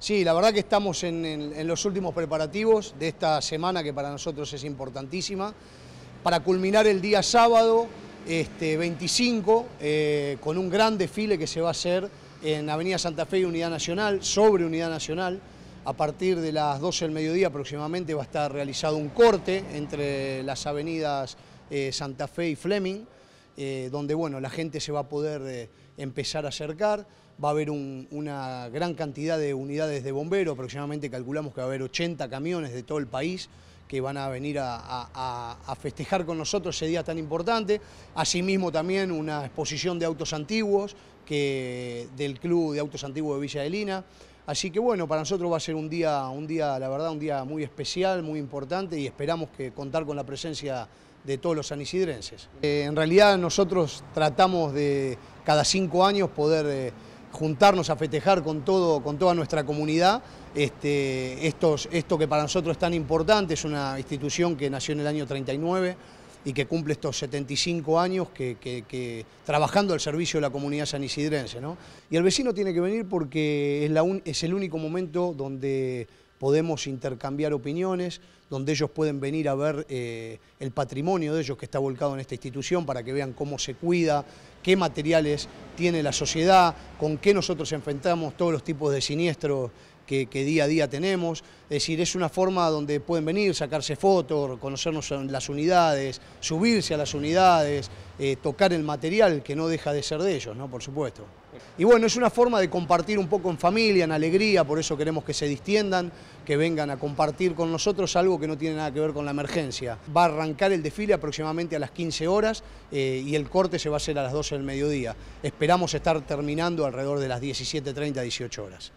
Sí, la verdad que estamos en, los últimos preparativos de esta semana que para nosotros es importantísima, para culminar el día sábado este, 25 eh, con un gran desfile que se va a hacer en Avenida Santa Fe y Unidad Nacional, sobre Unidad Nacional. A partir de las 12 del mediodía aproximadamente va a estar realizado un corte entre las avenidas eh, Santa Fe y Fleming. Eh, donde bueno, la gente se va a poder eh, empezar a acercar, va a haber una gran cantidad de unidades de bomberos, aproximadamente calculamos que va a haber 80 camiones de todo el país que van a venir a, festejar con nosotros ese día tan importante. Asimismo también una exposición de autos antiguos que, del Club de Autos Antiguos de Villa de Lina. Así que bueno, para nosotros va a ser un día, un día, la verdad, un día muy especial, muy importante y esperamos que contar con la presencia de todos los sanisidrenses. Eh, en realidad nosotros tratamos de cada cinco años poder eh, juntarnos a festejar con, todo, con toda nuestra comunidad este, esto que para nosotros es tan importante, es una institución que nació en el año 39 y que cumple estos 75 años que, trabajando al servicio de la comunidad sanisidrense. Y el vecino tiene que venir porque es, la es el único momento donde podemos intercambiar opiniones, donde ellos pueden venir a ver eh, el patrimonio de ellos que está volcado en esta institución para que vean cómo se cuida, qué materiales tiene la sociedad, con qué nosotros enfrentamos todos los tipos de siniestros que, día a día tenemos. Es decir, es una forma donde pueden venir, sacarse fotos, conocernos las unidades, subirse a las unidades, eh, tocar el material que no deja de ser de ellos, ¿no? Por supuesto. Y bueno, es una forma de compartir un poco en familia, en alegría, por eso queremos que se distiendan, que vengan a compartir con nosotros algo que no tiene nada que ver con la emergencia. Va a arrancar el desfile aproximadamente a las 15 horas eh, y el corte se va a hacer a las 12 del mediodía. Esperamos estar terminando alrededor de las 17.30, 18 horas.